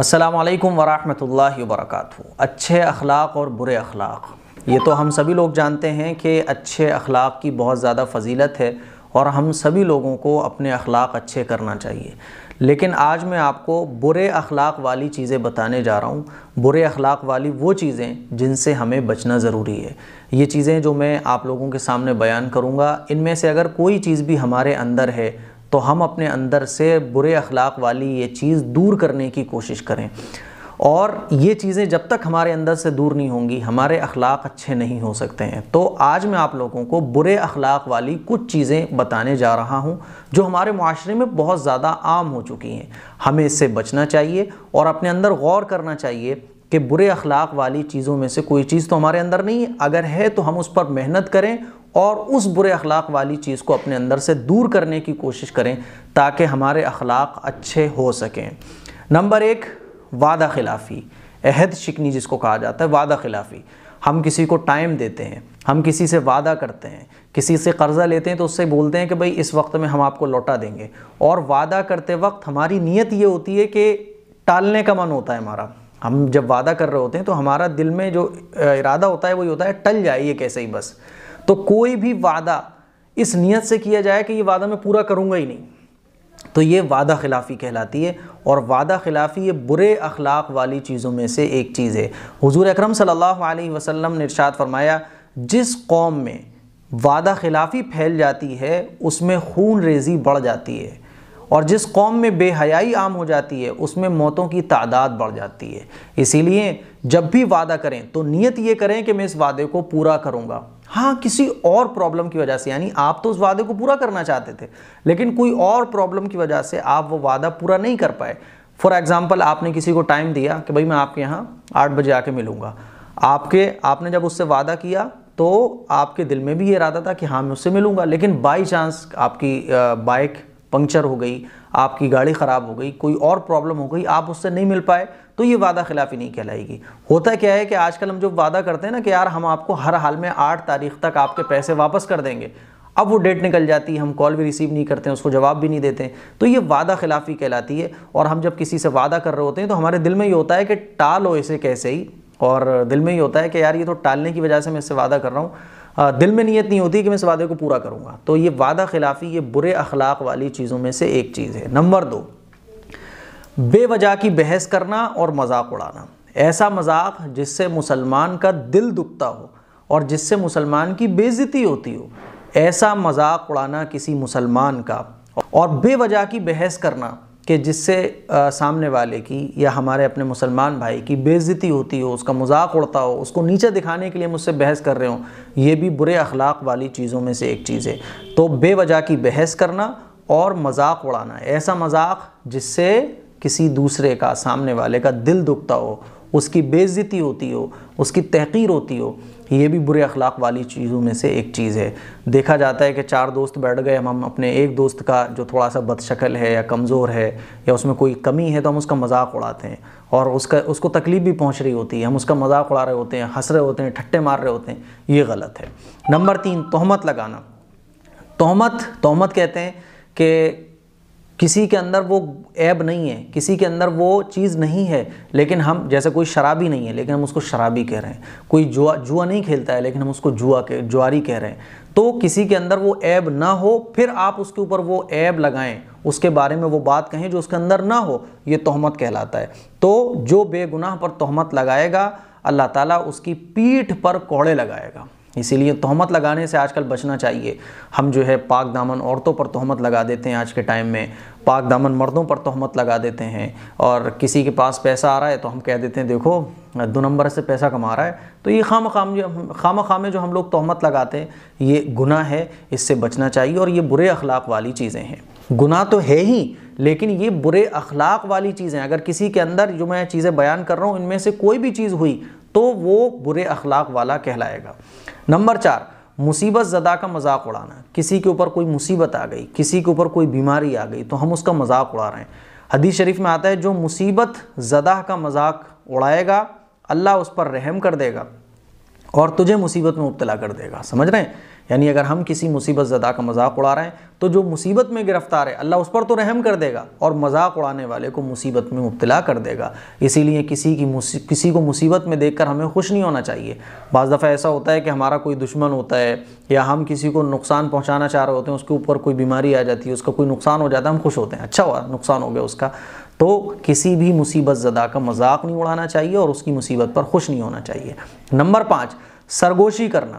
السلام علیکم ورحمۃ اللہ وبرکاتہ اچھے اخلاق اور برے اخلاق یہ تو ہم سبھی لوگ جانتے ہیں کہ اچھے اخلاق کی بہت زیادہ فضیلت ہے اور ہم سبھی لوگوں کو اپنے اخلاق اچھے کرنا چاہیے لیکن آج میں آپ کو برے اخلاق والی چیزیں بتانے جا رہا ہوں برے اخلاق والی وہ چیزیں جن سے ہمیں بچنا ضروری ہے یہ چیزیں جو میں آپ لوگوں کے سامنے بیان کروں گا ان میں سے اگر کوئی چیز بھی ہمارے اندر ہے تو ہم اپنے اندر سے برے اخلاق والی یہ چیز دور کرنے کی کوشش کریں اور یہ چیزیں جب تک ہمارے اندر سے دور نہیں ہوں گی ہمارے اخلاق اچھے نہیں ہو سکتے ہیں تو آج میں آپ لوگوں کو برے اخلاق والی کچھ چیزیں بتانے جا رہا ہوں جو ہمارے معاشرے میں بہت زیادہ عام ہو چکی ہیں ہمیں اس سے بچنا چاہیے اور اپنے اندر غور کرنا چاہیے کہ برے اخلاق والی چیزوں میں سے کوئی چیز تو ہمارے اندر نہیں ہے اگر ہے تو ہم اس پر محنت کریں اور اس برے اخلاق والی چیز کو اپنے اندر سے دور کرنے کی کوشش کریں تاکہ ہمارے اخلاق اچھے ہو سکیں نمبر ایک وعدہ خلافی عہد شکنی جس کو کہا جاتا ہے وعدہ خلافی ہم کسی کو ٹائم دیتے ہیں ہم کسی سے وعدہ کرتے ہیں کسی سے قرضہ لیتے ہیں تو اس سے بولتے ہیں کہ بھئی اس وقت میں ہم آپ کو لوٹا دیں گے اور وعدہ کرتے وقت ہماری نیت یہ ہوتی ہے کہ ٹالنے کا من ہوتا ہے ہمارا ہم جب وعدہ کر رہے ہوتے ہیں تو ہمارا دل میں جو ارادہ ہوتا ہے وہی ہوتا ہے ٹل جائے یہ کیسے ہی بس تو کوئی بھی وعدہ اس نیت سے کیا جائے کہ یہ وعدہ میں پورا کروں گا ہی نہیں تو یہ وعدہ خلافی کہلاتی ہے اور وعدہ خلافی یہ برے اخلاق والی چیزوں میں سے ایک چیز ہے حضور اکرم صلی اللہ علیہ وسلم نے ارشاد فرمایا جس قوم میں وعدہ خلافی پھیل جاتی ہے اس میں خون ریزی بڑھ جاتی ہے اور جس قوم میں بے حیائی عام ہو جاتی ہے اس میں موتوں کی تعداد بڑھ جاتی ہے اسی لیے جب بھی وعدہ کریں تو نیت یہ کریں کہ میں اس وعدے کو پورا کروں گا ہاں کسی اور پرابلم کی وجہ سے یعنی آپ تو اس وعدے کو پورا کرنا چاہتے تھے لیکن کوئی اور پرابلم کی وجہ سے آپ وہ وعدہ پورا نہیں کر پائے فور ایگزامپل آپ نے کسی کو ٹائم دیا کہ بھائی میں آپ کے یہاں آٹھ بجے آ کے ملوں گا آپ کے آپ نے جب اس سے وعدہ کیا تو آپ کے دل میں بھی یہ ارادہ تھا کہ ہاں میں اس سے ملوں گا لیکن بائی چانس آپ کی بائک پنکچر ہو گئی آپ کی گاڑی خراب ہو گئی کوئی اور پرابلم ہو گئی آپ اس سے نہیں مل پائے تو یہ وعدہ خلافی نہیں کہلائے گی ہوتا کیا ہے کہ آج کل ہم جو وعدہ کرتے ہیں نا کہ یار ہم آپ کو ہر حال میں آٹھ تاریخ تک آپ کے پیسے واپس کر دیں گے اب وہ ڈیٹ نکل جاتی ہے ہم کال بھی ریسیو نہیں کرتے ہیں اس کو جواب بھی نہیں دیتے ہیں تو یہ وعدہ خلافی کہلاتی ہے اور ہم جب کسی سے وعدہ کر رہے ہوتے ہیں تو ہمارے دل میں یہ ہوتا ہے کہ ٹالو اسے کیسے ہی اور دل میں یہ ہوتا ہے کہ یار یہ تو ٹالنے کی وجہ سے میں اس سے وعدہ کر رہا ہوں دل میں نیت نہیں ہوتی کہ میں اس وعدے کو پورا کروں گا تو یہ وعدہ خلافی یہ برے اخلاق والی چیزوں میں سے ایک چیز ہے نمبر دو بے وجہ کی بحث کرنا اور مذاق اڑانا ایسا مذاق جس سے مسلمان کا دل دکھتا ہو اور جس سے مسلمان کی بے عزتی ہوتی ہو ایسا مذاق اڑانا کسی مسلمان کا اور بے وجہ کی بحث کرنا کہ جس سے سامنے والے کی یا ہمارے اپنے مسلمان بھائی کی بیزتی ہوتی ہو اس کا مذاق اڑتا ہو اس کو نیچے دکھانے کے لیے مجھ سے بحث کر رہے ہوں یہ بھی برے اخلاق والی چیزوں میں سے ایک چیز ہے تو بے وجہ کی بحث کرنا اور مذاق اڑانا ایسا مذاق جس سے کسی دوسرے کا سامنے والے کا دل دکھتا ہو اس کی بے عزتی ہوتی ہو اس کی تحقیر ہوتی ہو یہ بھی برے اخلاق والی چیزوں میں سے ایک چیز ہے دیکھا جاتا ہے کہ چار دوست بیٹھ گئے ہم ہم اپنے ایک دوست کا جو تھوڑا سا بد شکل ہے یا کمزور ہے یا اس میں کوئی کمی ہے تو ہم اس کا مذاق اڑاتے ہیں اور اس کا اس کو تکلیف بھی پہنچ رہی ہوتی ہے ہم اس کا مذاق اڑا رہے ہوتے ہیں ہنس رہے ہوتے ہیں ٹھٹے مار رہے ہوتے ہیں یہ غلط ہے نمبر تین تہمت لگانا تہمت تہمت کہتے ہیں کہ کسی کے اندر وہ عیب نہیں ہے کسی کے اندر وہ چیز نہیں ہے لیکن ہم جیسے کوئی شرابی نہیں ہے لیکن ہم اس کو شرابی کہہ رہے ہیں کوئی جوا جوا نہیں کھیلتا ہے لیکن ہم اس کو جوا کہ جواری کہہ رہے ہیں تو کسی کے اندر وہ عیب نہ ہو پھر آپ اس کے اوپر وہ عیب لگائیں اس کے بارے میں وہ بات کہیں جو اس کے اندر نہ ہو یہ تہمت کہلاتا ہے تو جو بے گناہ پر تہمت لگائے گا اللہ تعالیٰ اس کی پیٹھ پر کوڑے لگائے گا اسی لیے تہمت لگانے سے آج کل بچنا چاہیے ہم جو ہے پاک دامن عورتوں پر تہمت لگا دیتے ہیں آج کے ٹائم میں پاک دامن مردوں پر تہمت لگا دیتے ہیں اور کسی کے پاس پیسہ آ رہا ہے تو ہم کہہ دیتے ہیں دیکھو دو نمبر سے پیسہ کما رہا ہے تو یہ خام خام جو خام جو ہم لوگ تہمت لگاتے ہیں یہ گناہ ہے اس سے بچنا چاہیے اور یہ برے اخلاق والی چیزیں ہیں گناہ تو ہے ہی لیکن یہ برے اخلاق والی چیزیں اگر کسی کے اندر جو میں چیزیں بیان کر رہا ہوں ان میں سے کوئی بھی چیز ہوئی تو وہ برے اخلاق والا کہلائے گا نمبر چار مصیبت زدہ کا مذاق اڑانا کسی کے اوپر کوئی مصیبت آ گئی کسی کے اوپر کوئی بیماری آ گئی تو ہم اس کا مذاق اڑا رہے ہیں حدیث شریف میں آتا ہے جو مصیبت زدہ کا مذاق اڑائے گا اللہ اس پر رحم کر دے گا اور تجھے مصیبت میں مبتلا کر دے گا سمجھ رہے ہیں یعنی اگر ہم کسی مصیبت زدہ کا مذاق اڑا رہے ہیں تو جو مصیبت میں گرفتار ہے اللہ اس پر تو رحم کر دے گا اور مذاق اڑانے والے کو مصیبت میں مبتلا کر دے گا اسی لیے کسی کی کسی کو مصیبت میں دیکھ کر ہمیں خوش نہیں ہونا چاہیے بعض دفعہ ایسا ہوتا ہے کہ ہمارا کوئی دشمن ہوتا ہے یا ہم کسی کو نقصان پہنچانا چاہ رہے ہوتے ہیں اس کے اوپر کوئی بیماری آ جاتی ہے اس کا کوئی نقصان ہو جاتا ہے ہم خوش ہوتے ہیں اچھا ہوا نقصان ہو گیا اس کا تو کسی بھی مصیبت زدہ کا مذاق نہیں اڑانا چاہیے اور اس کی مصیبت پر خوش نہیں ہونا چاہیے نمبر پانچ سرگوشی کرنا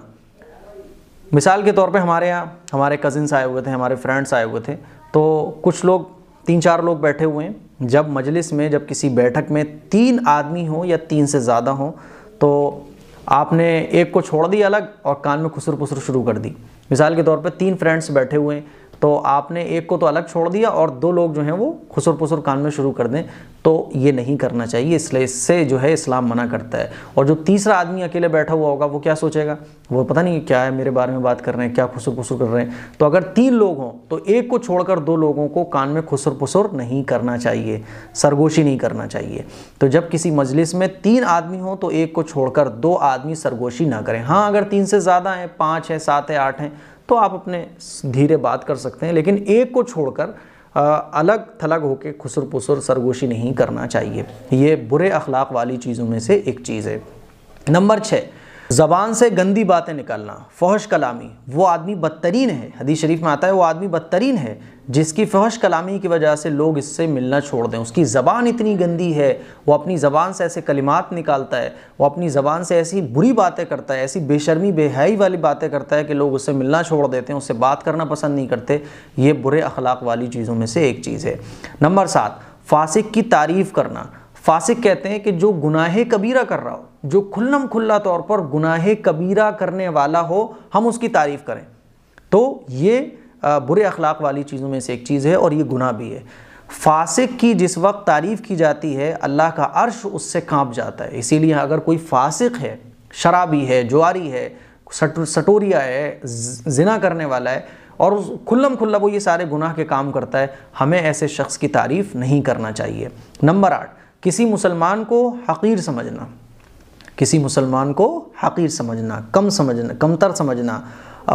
مثال کے طور پہ ہمارے یہاں ہمارے کزنس آئے ہوئے تھے ہمارے فرینڈس آئے ہوئے تھے تو کچھ لوگ تین چار لوگ بیٹھے ہوئے ہیں جب مجلس میں جب کسی بیٹھک میں تین آدمی ہوں یا تین سے زیادہ ہوں تو آپ نے ایک کو چھوڑ دی الگ اور کان میں خسر پسر شروع کر دی مثال کے طور پہ تین فرینڈس بیٹھے ہوئے ہیں تو آپ نے ایک کو تو الگ چھوڑ دیا اور دو لوگ جو ہیں وہ خسر پسر کان میں شروع کر دیں تو یہ نہیں کرنا چاہیے اس لیے اس سے جو ہے اسلام منع کرتا ہے اور جو تیسرا آدمی اکیلے بیٹھا ہوا ہوگا وہ کیا سوچے گا وہ پتہ نہیں کیا ہے میرے بارے میں بات کر رہے ہیں کیا خسر پسر کر رہے ہیں تو اگر تین لوگ ہوں تو ایک کو چھوڑ کر دو لوگوں کو کان میں خسر پسر نہیں کرنا چاہیے سرگوشی نہیں کرنا چاہیے تو جب کسی مجلس میں تین آدمی ہوں تو ایک کو چھوڑ کر دو آدمی سرگوشی نہ کریں ہاں اگر تین سے زیادہ ہیں پانچ ہیں سات ہیں آٹھ ہیں تو آپ اپنے دھیرے بات کر سکتے ہیں لیکن ایک کو چھوڑ کر الگ تھلگ ہو کے خسر پسر سرگوشی نہیں کرنا چاہیے یہ برے اخلاق والی چیزوں میں سے ایک چیز ہے نمبر چھ زبان سے گندی باتیں نکالنا فحش کلامی وہ آدمی بدترین ہے حدیث شریف میں آتا ہے وہ آدمی بدترین ہے جس کی فحش کلامی کی وجہ سے لوگ اس سے ملنا چھوڑ دیں اس کی زبان اتنی گندی ہے وہ اپنی زبان سے ایسے کلمات نکالتا ہے وہ اپنی زبان سے ایسی بری باتیں کرتا ہے ایسی بے شرمی بے حیائی والی باتیں کرتا ہے کہ لوگ اس سے ملنا چھوڑ دیتے ہیں اس سے بات کرنا پسند نہیں کرتے یہ برے اخلاق والی چیزوں میں سے ایک چیز ہے نمبر سات فاسق کی تعریف کرنا فاسق کہتے ہیں کہ جو گناہ کبیرہ کر رہا ہو جو کھلم کھلا طور پر گناہ کبیرہ کرنے والا ہو ہم اس کی تعریف کریں تو یہ برے اخلاق والی چیزوں میں سے ایک چیز ہے اور یہ گناہ بھی ہے فاسق کی جس وقت تعریف کی جاتی ہے اللہ کا عرش اس سے کانپ جاتا ہے اسی لیے اگر کوئی فاسق ہے شرابی ہے جواری ہے سٹوریا ہے زنا کرنے والا ہے اور کھلم کھلا وہ یہ سارے گناہ کے کام کرتا ہے ہمیں ایسے شخص کی تعریف نہیں کرنا چاہیے نمبر آٹھ کسی مسلمان کو حقیر سمجھنا کسی مسلمان کو حقیر سمجھنا کم سمجھنا کم تر سمجھنا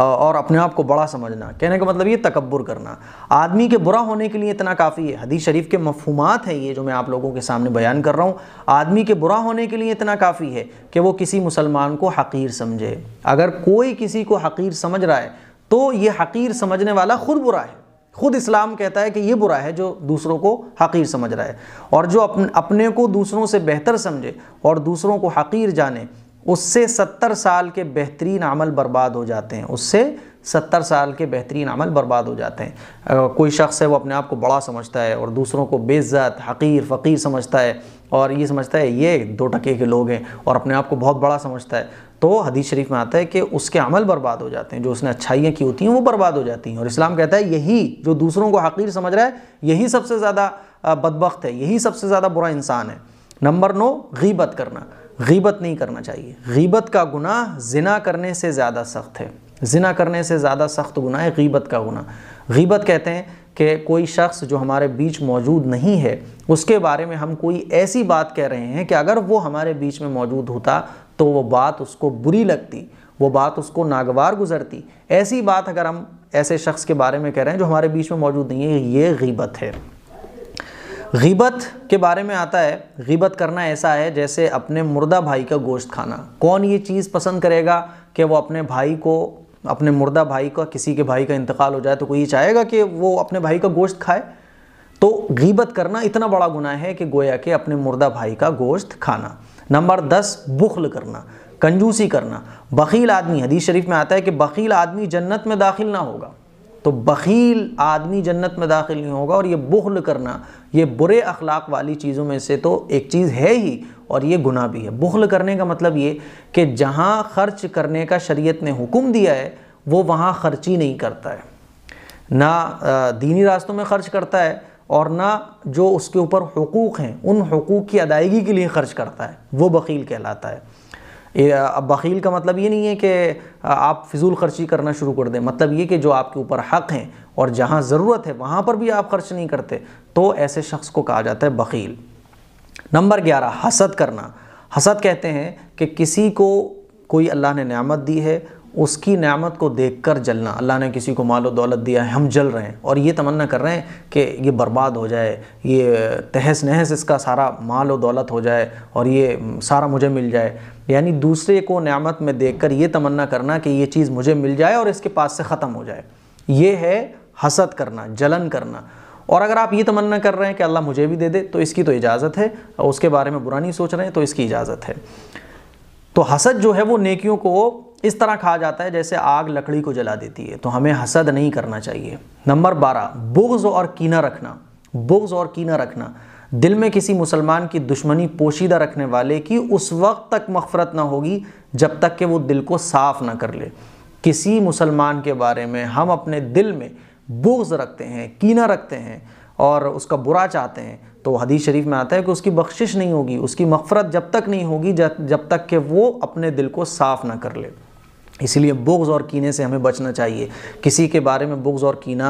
اور اپنے آپ کو بڑا سمجھنا کہنے کا مطلب یہ تکبر کرنا آدمی کے برا ہونے کے لیے اتنا کافی ہے حدیث شریف کے مفہومات ہیں یہ جو میں آپ لوگوں کے سامنے بیان کر رہا ہوں آدمی کے برا ہونے کے لیے اتنا کافی ہے کہ وہ کسی مسلمان کو حقیر سمجھے اگر کوئی کسی کو حقیر سمجھ رہا ہے تو یہ حقیر سمجھنے والا خود برا ہے خود اسلام کہتا ہے کہ یہ برا ہے جو دوسروں کو حقیر سمجھ رہا ہے اور جو اپنے کو دوسروں سے بہتر سمجھے اور دوسروں کو حقیر جانے اس سے ستر سال کے بہترین عمل برباد ہو جاتے ہیں اس سے ستر سال کے بہترین عمل برباد ہو جاتے ہیں کوئی شخص ہے وہ اپنے آپ کو بڑا سمجھتا ہے اور دوسروں کو بے عزت حقیر فقیر سمجھتا ہے اور یہ سمجھتا ہے یہ دو ٹکے کے لوگ ہیں اور اپنے آپ کو بہت بڑا سمجھتا ہے تو حدیث شریف میں آتا ہے کہ اس کے عمل برباد ہو جاتے ہیں جو اس نے اچھائیاں کی ہوتی ہیں وہ برباد ہو جاتی ہیں اور اسلام کہتا ہے یہی جو دوسروں کو حقیر سمجھ رہا ہے یہی سب سے زیادہ بدبخت ہے یہی سب سے زیادہ برا انسان ہے نمبر نو غیبت کرنا غیبت نہیں کرنا چاہیے غیبت کا گناہ زنا کرنے سے زیادہ سخت ہے زنا کرنے سے زیادہ سخت گناہ ہے غیبت کا گناہ غیبت کہتے ہیں کہ کوئی شخص جو ہمارے بیچ موجود نہیں ہے اس کے بارے میں ہم کوئی ایسی بات کہہ رہے ہیں کہ اگر وہ ہمارے بیچ میں موجود ہوتا تو وہ بات اس کو بری لگتی وہ بات اس کو ناگوار گزرتی ایسی بات اگر ہم ایسے شخص کے بارے میں کہہ رہے ہیں جو ہمارے بیچ میں موجود نہیں ہے یہ غیبت ہے غیبت کے بارے میں آتا ہے غیبت کرنا ایسا ہے جیسے اپنے مردہ بھائی کا گوشت کھانا کون یہ چیز پسند کرے گا کہ وہ اپنے بھائی کو اپنے مردہ بھائی کا کسی کے بھائی کا انتقال ہو جائے تو کوئی چاہے گا کہ وہ اپنے بھائی کا گوشت کھائے تو غیبت کرنا اتنا بڑا گناہ ہے کہ گویا کہ اپنے مردہ بھائی کا گوشت کھانا نمبر دس بخل کرنا کنجوسی کرنا بخیل آدمی حدیث شریف میں آتا ہے کہ بخیل آدمی جنت میں داخل نہ ہوگا تو بخیل آدمی جنت میں داخل نہیں ہوگا اور یہ بخل کرنا یہ برے اخلاق والی چیزوں میں سے تو ایک چیز ہے ہی اور یہ گناہ بھی ہے بخل کرنے کا مطلب یہ کہ جہاں خرچ کرنے کا شریعت نے حکم دیا ہے وہ وہاں خرچی نہیں کرتا ہے نہ دینی راستوں میں خرچ کرتا ہے اور نہ جو اس کے اوپر حقوق ہیں ان حقوق کی ادائیگی کے لیے خرچ کرتا ہے وہ بخیل کہلاتا ہے اب بخیل کا مطلب یہ نہیں ہے کہ آپ فضول خرچی کرنا شروع کر دیں مطلب یہ کہ جو آپ کے اوپر حق ہیں اور جہاں ضرورت ہے وہاں پر بھی آپ خرچ نہیں کرتے تو ایسے شخص کو کہا جاتا ہے بخیل نمبر گیارہ حسد کرنا حسد کہتے ہیں کہ کسی کو کوئی اللہ نے نعمت دی ہے اس کی نعمت کو دیکھ کر جلنا اللہ نے کسی کو مال و دولت دیا ہے ہم جل رہے ہیں اور یہ تمنا کر رہے ہیں کہ یہ برباد ہو جائے یہ تہس نہس اس کا سارا مال و دولت ہو جائے اور یہ سارا مجھے مل جائے یعنی دوسرے کو نعمت میں دیکھ کر یہ تمنا کرنا کہ یہ چیز مجھے مل جائے اور اس کے پاس سے ختم ہو جائے یہ ہے حسد کرنا جلن کرنا اور اگر آپ یہ تمنا کر رہے ہیں کہ اللہ مجھے بھی دے دے تو اس کی تو اجازت ہے اس کے بارے میں برا نہیں سوچ رہے ہیں تو اس کی اجازت ہے تو حسد جو ہے وہ نیکیوں کو اس طرح کھا جاتا ہے جیسے آگ لکڑی کو جلا دیتی ہے تو ہمیں حسد نہیں کرنا چاہیے نمبر بارہ بغض اور کینہ رکھنا بغض اور کینہ رکھنا دل میں کسی مسلمان کی دشمنی پوشیدہ رکھنے والے کی اس وقت تک مغفرت نہ ہوگی جب تک کہ وہ دل کو صاف نہ کر لے کسی مسلمان کے بارے میں ہم اپنے دل میں بغض رکھتے ہیں کینہ رکھتے ہیں اور اس کا برا چاہتے ہیں تو حدیث شریف میں آتا ہے کہ اس کی بخشش نہیں ہوگی اس کی مغفرت جب تک نہیں ہوگی جب تک کہ وہ اپنے دل کو صاف نہ کر لے اس لیے بغض اور کینے سے ہمیں بچنا چاہیے کسی کے بارے میں بغض اور کینہ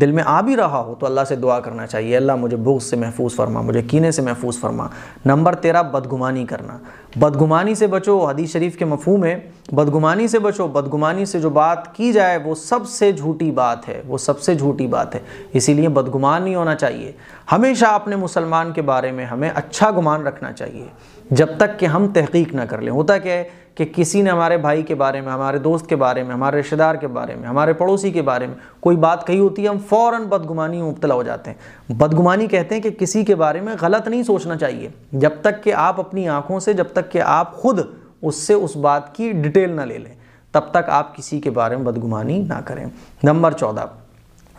دل میں آ بھی رہا ہو تو اللہ سے دعا کرنا چاہیے اللہ مجھے بغض سے محفوظ فرما مجھے کینے سے محفوظ فرما نمبر تیرہ بدگمانی کرنا بدگمانی سے بچو حدیث شریف کے مفہوم ہے بدگمانی سے بچو بدگمانی سے جو بات کی جائے وہ سب سے جھوٹی بات ہے وہ سب سے جھوٹی بات ہے اسی لیے بدگمان نہیں ہونا چاہیے ہمیشہ اپنے مسلمان کے بارے میں ہمیں اچھا گمان رکھنا چاہیے جب تک کہ ہم تحقیق نہ کر لیں ہوتا کیا ہے کہ کسی نے ہمارے بھائی کے بارے میں ہمارے دوست کے بارے میں ہمارے رشتہ دار کے بارے میں ہمارے پڑوسی کے بارے میں کوئی بات کہی ہوتی ہے ہم فوراً بدگمانی مبتلا ہو جاتے ہیں بدگمانی کہتے ہیں کہ کسی کے بارے میں غلط نہیں سوچنا چاہیے جب تک کہ آپ اپنی آنکھوں سے جب تک کہ آپ خود اس سے اس بات کی ڈیٹیل نہ لے لیں تب تک آپ کسی کے بارے میں بدگمانی نہ کریں نمبر چودہ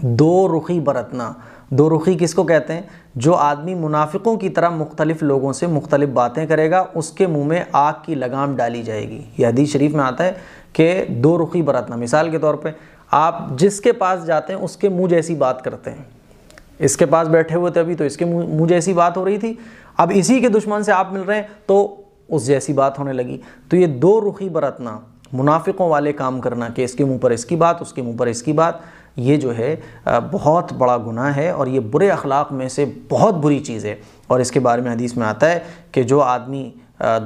دو رخی برتنا دو رخی کس کو کہتے ہیں جو آدمی منافقوں کی طرح مختلف لوگوں سے مختلف باتیں کرے گا اس کے منہ میں آگ کی لگام ڈالی جائے گی یہ حدیث شریف میں آتا ہے کہ دو رخی برتنا مثال کے طور پہ آپ جس کے پاس جاتے ہیں اس کے منہ جیسی بات کرتے ہیں اس کے پاس بیٹھے ہوئے تھے ابھی تو اس کے منہ جیسی بات ہو رہی تھی اب اسی کے دشمن سے آپ مل رہے ہیں تو اس جیسی بات ہونے لگی تو یہ دو رخی برتنا منافقوں والے کام کرنا کہ اس کے منہ پر اس کی بات اس کے منہ پر اس کی بات یہ جو ہے بہت بڑا گناہ ہے اور یہ برے اخلاق میں سے بہت بری چیز ہے اور اس کے بارے میں حدیث میں آتا ہے کہ جو آدمی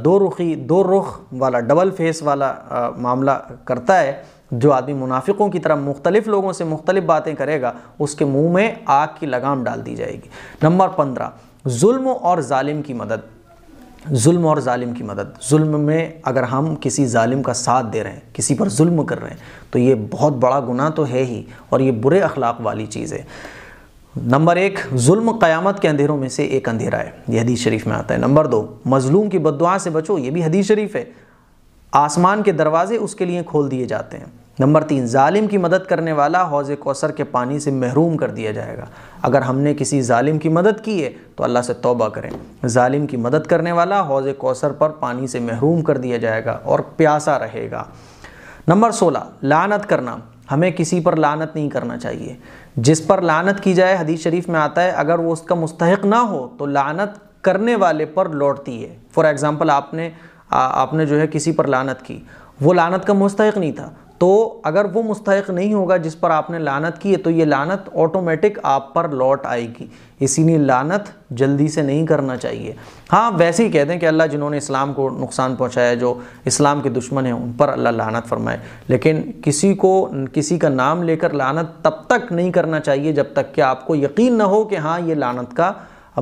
دو رخی دو رخ والا ڈبل فیس والا معاملہ کرتا ہے جو آدمی منافقوں کی طرح مختلف لوگوں سے مختلف باتیں کرے گا اس کے منہ میں آگ کی لگام ڈال دی جائے گی نمبر پندرہ ظلم اور ظالم کی مدد ظلم اور ظالم کی مدد ظلم میں اگر ہم کسی ظالم کا ساتھ دے رہے ہیں کسی پر ظلم کر رہے ہیں تو یہ بہت بڑا گناہ تو ہے ہی اور یہ برے اخلاق والی چیز ہے نمبر ایک ظلم قیامت کے اندھیروں میں سے ایک اندھیرا ہے یہ حدیث شریف میں آتا ہے نمبر دو مظلوم کی بدعا سے بچو یہ بھی حدیث شریف ہے آسمان کے دروازے اس کے لیے کھول دیے جاتے ہیں نمبر تین ظالم کی مدد کرنے والا حوض کوثر کے پانی سے محروم کر دیا جائے گا اگر ہم نے کسی ظالم کی مدد کی ہے تو اللہ سے توبہ کریں ظالم کی مدد کرنے والا حوض کوثر پر پانی سے محروم کر دیا جائے گا اور پیاسا رہے گا نمبر سولہ لعنت کرنا ہمیں کسی پر لعنت نہیں کرنا چاہیے جس پر لعنت کی جائے حدیث شریف میں آتا ہے اگر وہ اس کا مستحق نہ ہو تو لعنت کرنے والے پر لوٹتی ہے فار ایگزامپل آپ نے آپ نے جو ہے کسی پر لعنت کی وہ لعنت کا مستحق نہیں تھا تو اگر وہ مستحق نہیں ہوگا جس پر آپ نے لانت کی ہے تو یہ لانت آٹومیٹک آپ پر لوٹ آئے گی اسی لیے لانت جلدی سے نہیں کرنا چاہیے ہاں ویسے ہی کہہ دیں کہ اللہ جنہوں نے اسلام کو نقصان پہنچایا جو اسلام کے دشمن ہیں ان پر اللہ لانت فرمائے لیکن کسی کو کسی کا نام لے کر لانت تب تک نہیں کرنا چاہیے جب تک کہ آپ کو یقین نہ ہو کہ ہاں یہ لانت کا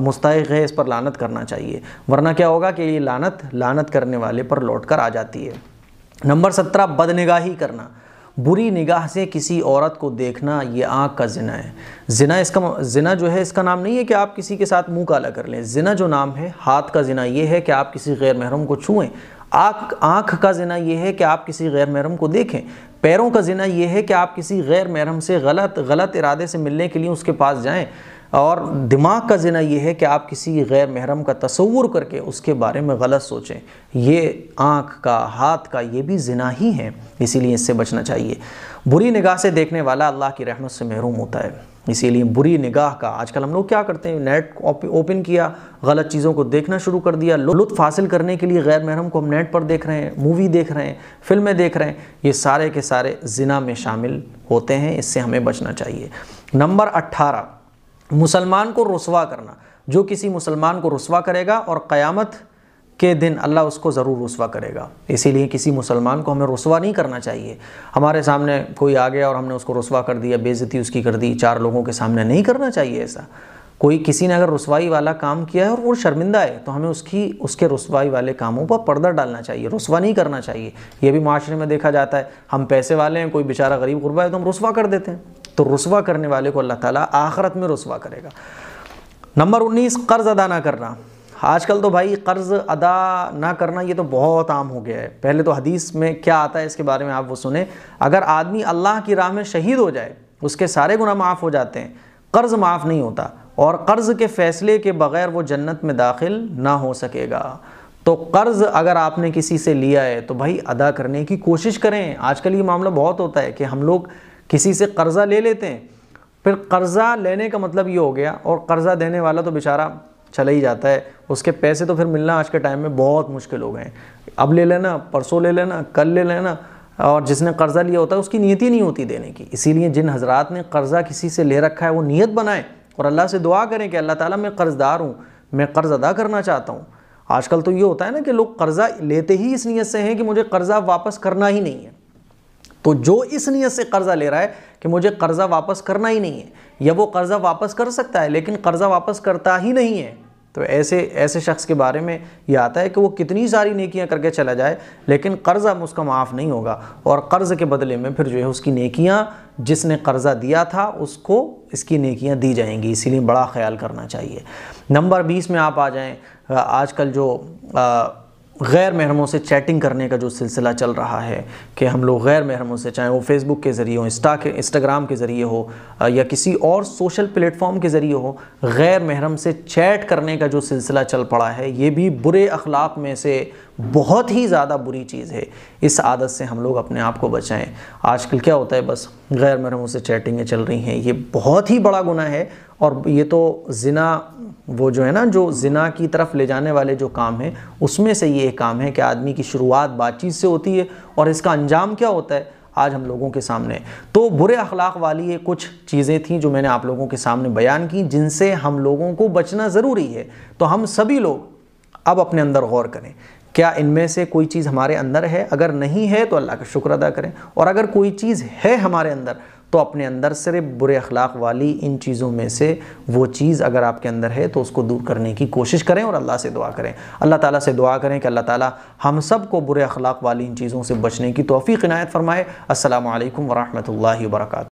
مستحق ہے اس پر لانت کرنا چاہیے ورنہ کیا ہوگا کہ یہ لانت لانت کرنے والے پر لوٹ کر آ جاتی ہے نمبر سترہ بد نگاہی کرنا بری نگاہ سے کسی عورت کو دیکھنا یہ آنکھ کا زنا ہے زنا اس کا زنا جو ہے اس کا نام نہیں ہے کہ آپ کسی کے ساتھ منہ کالا کر لیں زنا جو نام ہے ہاتھ کا زنا یہ ہے کہ آپ کسی غیر محرم کو چھوئیں آنکھ آنکھ کا زنا یہ ہے کہ آپ کسی غیر محرم کو دیکھیں پیروں کا زنا یہ ہے کہ آپ کسی غیر محرم سے غلط غلط ارادے سے ملنے کے لیے اس کے پاس جائیں اور دماغ کا زنا یہ ہے کہ آپ کسی غیر محرم کا تصور کر کے اس کے بارے میں غلط سوچیں یہ آنکھ کا ہاتھ کا یہ بھی زنا ہی ہے اسی لیے اس سے بچنا چاہیے بری نگاہ سے دیکھنے والا اللہ کی رحمت سے محروم ہوتا ہے اسی لیے بری نگاہ کا آج کل ہم لوگ کیا کرتے ہیں نیٹ اوپن کیا غلط چیزوں کو دیکھنا شروع کر دیا لطف حاصل کرنے کے لیے غیر محرم کو ہم نیٹ پر دیکھ رہے ہیں مووی دیکھ رہے ہیں فلمیں دیکھ رہے ہیں یہ سارے کے سارے زنا میں شامل ہوتے ہیں اس سے ہمیں بچنا چاہیے نمبر اٹھارہ مسلمان کو رسوا کرنا جو کسی مسلمان کو رسوا کرے گا اور قیامت کے دن اللہ اس کو ضرور رسوا کرے گا اسی لیے کسی مسلمان کو ہمیں رسوا نہیں کرنا چاہیے ہمارے سامنے کوئی آ گیا اور ہم نے اس کو رسوا کر دیا بے عزتی اس کی کر دی چار لوگوں کے سامنے نہیں کرنا چاہیے ایسا کوئی کسی نے اگر رسوائی والا کام کیا ہے اور وہ شرمندہ ہے تو ہمیں اس کی اس کے رسوائی والے کاموں پر پردہ ڈالنا چاہیے رسوا نہیں کرنا چاہیے یہ بھی معاشرے میں دیکھا جاتا ہے ہم پیسے والے ہیں کوئی بیچارہ غریب غربہ ہے تو ہم رسوا کر دیتے ہیں تو رسوا کرنے والے کو اللہ تعالیٰ آخرت میں رسوا کرے گا نمبر انیس قرض ادا نہ کرنا آج کل تو بھائی قرض ادا نہ کرنا یہ تو بہت عام ہو گیا ہے پہلے تو حدیث میں کیا آتا ہے اس کے بارے میں آپ وہ سنیں اگر آدمی اللہ کی راہ میں شہید ہو جائے اس کے سارے گناہ معاف ہو جاتے ہیں قرض معاف نہیں ہوتا اور قرض کے فیصلے کے بغیر وہ جنت میں داخل نہ ہو سکے گا تو قرض اگر آپ نے کسی سے لیا ہے تو بھائی ادا کرنے کی کوشش کریں آج کل یہ معاملہ بہت ہوتا ہے کہ ہم لوگ کسی سے قرضہ لے لیتے ہیں پھر قرضہ لینے کا مطلب یہ ہو گیا اور قرضہ دینے والا تو بچارہ چلا ہی جاتا ہے اس کے پیسے تو پھر ملنا آج کے ٹائم میں بہت مشکل ہو گئے ہیں اب لے لینا پرسوں لے لینا کل لے لینا اور جس نے قرضہ لیا ہوتا ہے اس کی نیت ہی نہیں ہوتی دینے کی اسی لیے جن حضرات نے قرضہ کسی سے لے رکھا ہے وہ نیت بنائیں اور اللہ سے دعا کریں کہ اللہ تعالیٰ میں قرض دار ہوں میں قرض ادا کرنا چاہتا ہوں آج کل تو یہ ہوتا ہے نا کہ لوگ قرضہ لیتے ہی اس نیت سے ہیں کہ مجھے قرضہ واپس کرنا ہی نہیں ہے تو جو اس نیت سے قرضہ لے رہا ہے کہ مجھے قرضہ واپس کرنا ہی نہیں ہے یا وہ قرضہ واپس کر سکتا ہے لیکن قرضہ واپس کرتا ہی نہیں ہے تو ایسے ایسے شخص کے بارے میں یہ آتا ہے کہ وہ کتنی ساری نیکیاں کر کے چلا جائے لیکن قرضہ اس کا معاف نہیں ہوگا اور قرض کے بدلے میں پھر جو ہے اس کی نیکیاں جس نے قرضہ دیا تھا اس کو اس کی نیکیاں دی جائیں گی اسی لیے بڑا خیال کرنا چاہیے نمبر بیس میں آپ آ جائیں آج کل جو غیر محرموں سے چیٹنگ کرنے کا جو سلسلہ چل رہا ہے کہ ہم لوگ غیر محرموں سے چاہے وہ فیس بک کے ذریعے ہو انسٹا کے انسٹاگرام کے ذریعے ہو یا کسی اور سوشل پلیٹ فارم کے ذریعے ہو غیر محرم سے چیٹ کرنے کا جو سلسلہ چل پڑا ہے یہ بھی برے اخلاق میں سے بہت ہی زیادہ بری چیز ہے اس عادت سے ہم لوگ اپنے آپ کو بچائیں آج کل کیا ہوتا ہے بس غیر محرموں سے چیٹنگیں چل رہی ہیں یہ بہت ہی بڑا گناہ ہے اور یہ تو زنا وہ جو ہے نا جو زنا کی طرف لے جانے والے جو کام ہیں اس میں سے یہ ایک کام ہے کہ آدمی کی شروعات بات چیت سے ہوتی ہے اور اس کا انجام کیا ہوتا ہے آج ہم لوگوں کے سامنے تو برے اخلاق والی یہ کچھ چیزیں تھیں جو میں نے آپ لوگوں کے سامنے بیان کی جن سے ہم لوگوں کو بچنا ضروری ہے تو ہم سبھی لوگ اب اپنے اندر غور کریں کیا ان میں سے کوئی چیز ہمارے اندر ہے اگر نہیں ہے تو اللہ کا شکر ادا کریں اور اگر کوئی چیز ہے ہمارے اندر تو اپنے اندر صرف برے اخلاق والی ان چیزوں میں سے وہ چیز اگر آپ کے اندر ہے تو اس کو دور کرنے کی کوشش کریں اور اللہ سے دعا کریں اللہ تعالیٰ سے دعا کریں کہ اللہ تعالیٰ ہم سب کو برے اخلاق والی ان چیزوں سے بچنے کی توفیق عنایت فرمائے السلام علیکم ورحمۃ اللہ وبرکاتہ